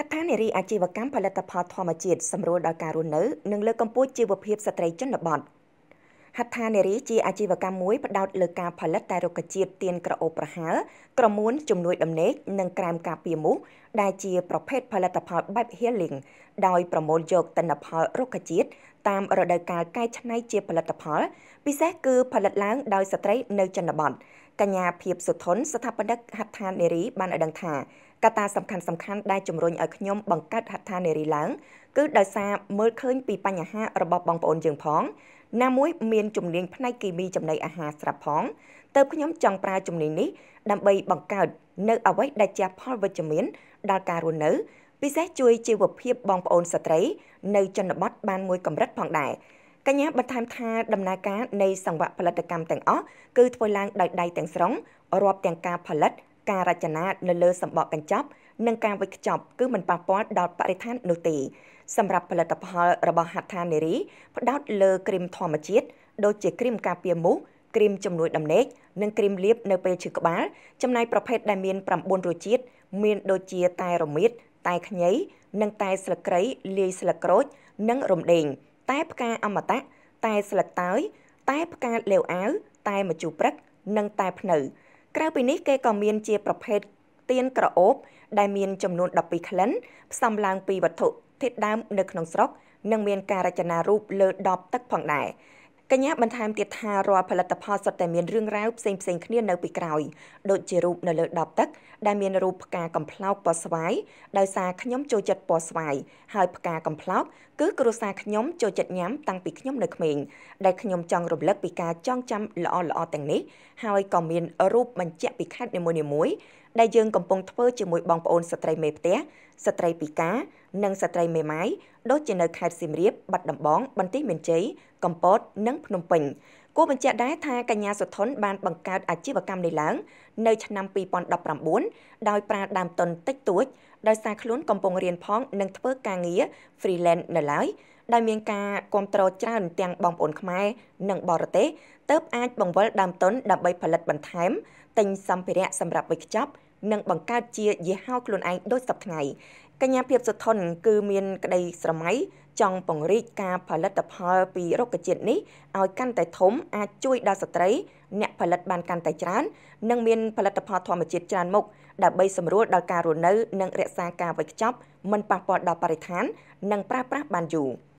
ហត្ថានារីអាជីវកម្មផលិតផលធម្មជាតិសម្រួលដល់ការរស់នៅនិងលើកកម្ពស់ជីវភាពស្ត្រីជនបទហត្ថានារីជាអាជីវកម្មមួយផ្ដោតលើការផលិតតែរុក្ខជាតិទៀនក្រអូបប្រហើរក្រមួនជំនួយដំណេកនិងក្រែមការពារមូសដែលជាប្រភេទផលិតផលបែប Healing ដោយប្រមូលយកទិន្នផលរុក្ខជាតិតាមរដូវកាលកែច្នៃជាផលិតផល ពិសេសគឺផលិតឡើងដោយស្ត្រីនៅជនបទកញ្ញាភៀបសុធន ស្ថាបនិកហដ្ឋាននារីបានឲ្យដឹងថា កត្តាសំខាន់សំខាន់ដែលជំរុញឲ្យខ្ញុំបង្កើតហដ្ឋាននារីឡើងគឺដោយសារមើលឃើញពី បញ្ហារបស់បងប្អូនយើងផងណាមួយមានជំនាញផ្នែកគីមីចំណីអាហារស្រាប់ផងទៅខ្ញុំចង់ប្រើជំនាញនេះដើម្បីបង្កើត នៅអ្វីដែលជាផលវិជ្ជមាន ដល់ការរស់នៅ ពិសេសជួយជីវភាពបងប្អូនស្ត្រី នៅជនបទបានមួយកម្រិតផងដែរកញ្ញាបន្ថែមថាដំណើរការនៃសង្វាក់ផលិតកម្មទាំងអស់គឺធ្វើឡើងដោយដៃទាំងស្រុងរាប់ទាំងការផលិតការរចនានៅលើសម្បកកញ្ចប់និងការវេចខ្ចប់ គឺមិនប៉ះពាល់ដល់បរិស្ថាននោះទេសម្រាប់ផលិតផលរបស់ហត្ថានារី ផ្ដោតលើគ្រីមធម្មជាតិដូចជាគ្រីមការពារមូសគ្រីមជំនួយដំណេកនិងគ្រីមលាបនៅពេលឈឺក្បាលចំណាយប្រភេទដែលមាន9រសជាតិមានដូចជាតែរមៀតតែខ្ញីនិងតែស្លឹកគ្រៃលាយស្លឹកក្រូចនិងរំដេង។តែផ្កាអមតៈតែស្លឹកតើយតែផ្កាលាវអាវតែមជូរព្រឹកនិង តែភ្នៅក្រៅពីនេះគេក៏មានជាប្រភេទទៀនក្រអូប ដែលមាន ចំនួន12ក្លិនផ្សំឡើងពីវត្ថុធាតុដើមនៅក្នុងស្រុក និងមានការរចនារូបលើដបទឹកផងដែរកញ្ញាបន្ថែមទៀតថារាល់ផលិតផលសុទ្ធតែមានរឿងរ៉ាវផ្សេងផ្សេងគ្នានៅពីក្រោយ ដូចជារូបនៅលើដបទឹក ដែលមានរូបផ្កាកំប្លោកពណ៌ស្វាយដោយសារខ្ញុំចូលចិត្តពណ៌ស្វាយហើយផ្កាកំប្លោកគឺគ្រួសារខ្ញុំចូលចិត្តញ៉ាំតាំងពីខ្ញុំនៅក្មេងដែលខ្ញុំចង់រំលឹកពីការចងចាំល្អល្អទាំងនេះហើយក៏មានរូបបញ្ជាក់ពីខេត្តនីមួយៗដែលយើងកំពុងធ្វើជាមួយបងប្អូនស្ត្រីមេផ្ទះស្ត្រីពិការនិងស្ត្រីមេម៉ាយដូចជានៅខេត្តសៀមរាបបាត់ដំបងបន្ទាយមានជ័យកំពតនិងភ្នំពេញគួរបញ្ជាក់ដែរថាកញ្ញាសុធន បានបង្កើតអាជីវកម្មនេះឡើងនៅឆ្នាំ2019ដោយប្រើដើមទុនតិចតួចដោយសារខ្លួនកំពុងរៀនផងនិងធ្វើការងារ freelance នៅឡើយដែលមានការគ្រប់គ្រងច្រើនទាំងបងប្អូនខ្មែរនិងបរទេសទើបអាចបង្វិលដើមទុនដើម្បីផលិតបន្ថែមទិញសម្ភារៈសម្រាប់វេចខ្ចប់និងបង្កើតជាយេហោខ្លួនឯងដូចសពថ្ងៃកញ្ញាភាពសុធនគឺមានក្តីស្រមៃចង់ពង្រីកការផលិតផលពីរុក្ខជាតិនេះឲ្យកាន់តែធំអាចជួយដល់ស្ត្រីអ្នកផលិតបានកាន់តែច្រើននិងមានផលិតផលធម្មជាតិច្រើនមុខដើម្បីសម្រួលដល់ការរស់នៅ និងរក្សាការវេចខ្ចប់មិនប៉ះពាល់ដល់បរិស្ថាន និងប្រើប្រាស់បានយូរ